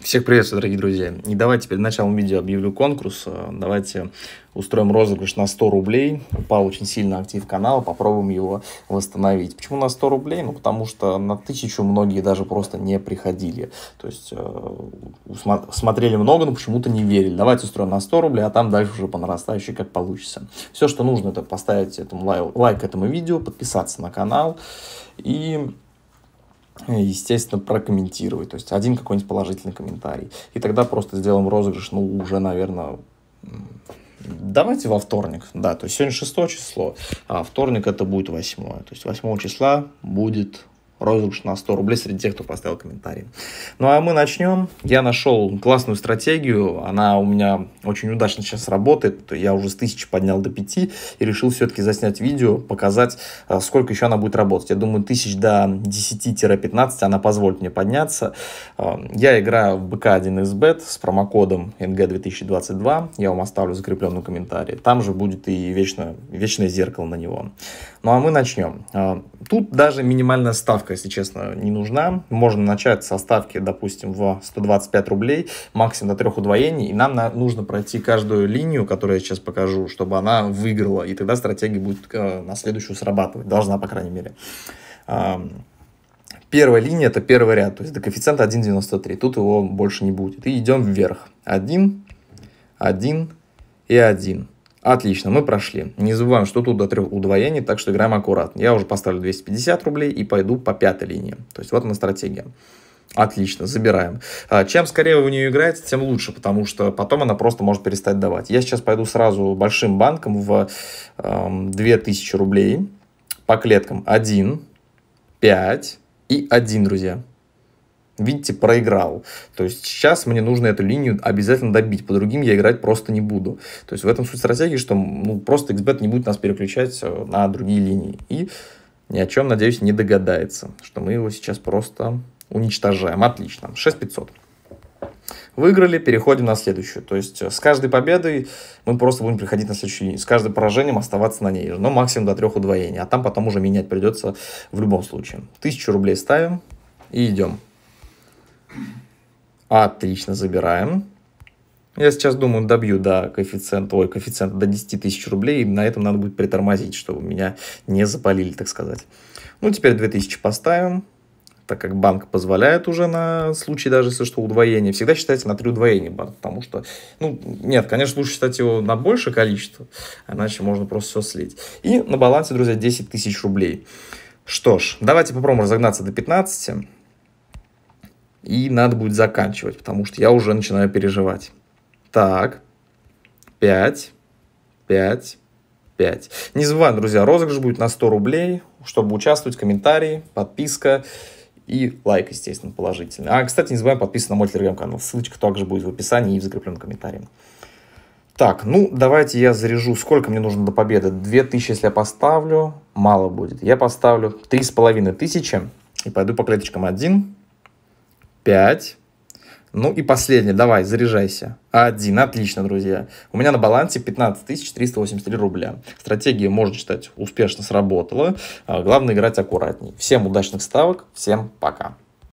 Всех приветствую, дорогие друзья. И давайте перед началом видео объявлю конкурс. Э, давайте устроим розыгрыш на 100 рублей. Упал очень сильно актив канала, попробуем его восстановить. Почему на 100 рублей? Ну, потому что на тысячу многие даже просто не приходили. То есть, э, смотрели много, но почему-то не верили. Давайте устроим на 100 рублей, а там дальше уже по нарастающей, как получится. Все, что нужно, это поставить этому лай лайк этому видео, подписаться на канал и Э, естественно, прокомментировать. То есть один какой-нибудь положительный комментарий. И тогда просто сделаем розыгрыш, ну, уже, наверное, давайте во вторник. Да, то есть сегодня 6 число, а вторник это будет 8. То есть 8 числа будет розыгрыш на 100 рублей среди тех, кто поставил комментарий. Ну а мы начнем. Я нашел классную стратегию, она у меня очень удачно сейчас работает, я уже с тысячи поднял до 5 и решил все-таки заснять видео, показать, э, сколько еще она будет работать. Я думаю, тысяч до 10-15 она позволит мне подняться. Э, я играю в БК1xbet с промокодом NG2022, я вам оставлю закрепленный комментарий. Там же будет и вечно, вечное зеркало на него. Ну а мы начнем. Э, Тут даже минимальная ставка, если честно, не нужна. Можно начать со ставки, допустим, в 125 рублей, максимум до трех удвоений. И нам нужно пройти каждую линию, которую я сейчас покажу, чтобы она выиграла. И тогда стратегия будет э, на следующую срабатывать. Должна, по крайней мере. Первая линия – это первый ряд, то есть до коэффициента 1,93. Тут его больше не будет. И идем вверх. 1, 1 и 1. Отлично, мы прошли. Не забываем, что тут до трех удвоений, так что играем аккуратно. Я уже поставлю 250 рублей и пойду по пятой линии. То есть вот она стратегия. Отлично, забираем. А, чем скорее вы в нее играете, тем лучше, потому что потом она просто может перестать давать. Я сейчас пойду сразу большим банком в э, эм, 2000 рублей по клеткам 1, 5 и 1, друзья видите, проиграл. То есть сейчас мне нужно эту линию обязательно добить, по другим я играть просто не буду. То есть в этом суть стратегии, что ну, просто XBET не будет нас переключать э, на другие линии. И ни о чем, надеюсь, не догадается, что мы его сейчас просто уничтожаем. Отлично, 6500. Выиграли, переходим на следующую. То есть э, с каждой победой мы просто будем приходить на следующую линию. С каждым поражением оставаться на ней же. Но максимум до трех удвоений. А там потом уже менять придется в любом случае. Тысячу рублей ставим и идем. Отлично, забираем. Я сейчас думаю, добью до коэффициента, ой, коэффициента до 10 тысяч рублей, и на этом надо будет притормозить, чтобы меня не запалили, так сказать. Ну, теперь 2000 поставим, так как банк позволяет уже на случай даже, если что, удвоение. Всегда считайте на три удвоения банк, потому что, ну, нет, конечно, лучше считать его на большее количество, иначе можно просто все слить. И на балансе, друзья, 10 тысяч рублей. Что ж, давайте попробуем разогнаться до 15. И надо будет заканчивать, потому что я уже начинаю переживать. Так, 5, 5, 5. Не забываем, друзья, розыгрыш будет на 100 рублей. Чтобы участвовать, комментарии, подписка и лайк, естественно, положительный. А, кстати, не забываем подписаться на мой телеграм-канал. Ссылочка также будет в описании и в закрепленном комментарии. Так, ну, давайте я заряжу. Сколько мне нужно до победы? 2000, если я поставлю, мало будет. Я поставлю 3500 и пойду по клеточкам 1. 5. Ну и последний, давай, заряжайся. Один, отлично, друзья. У меня на балансе 15 383 рубля. Стратегия, можно считать, успешно сработала. А, главное играть аккуратней. Всем удачных ставок, всем пока.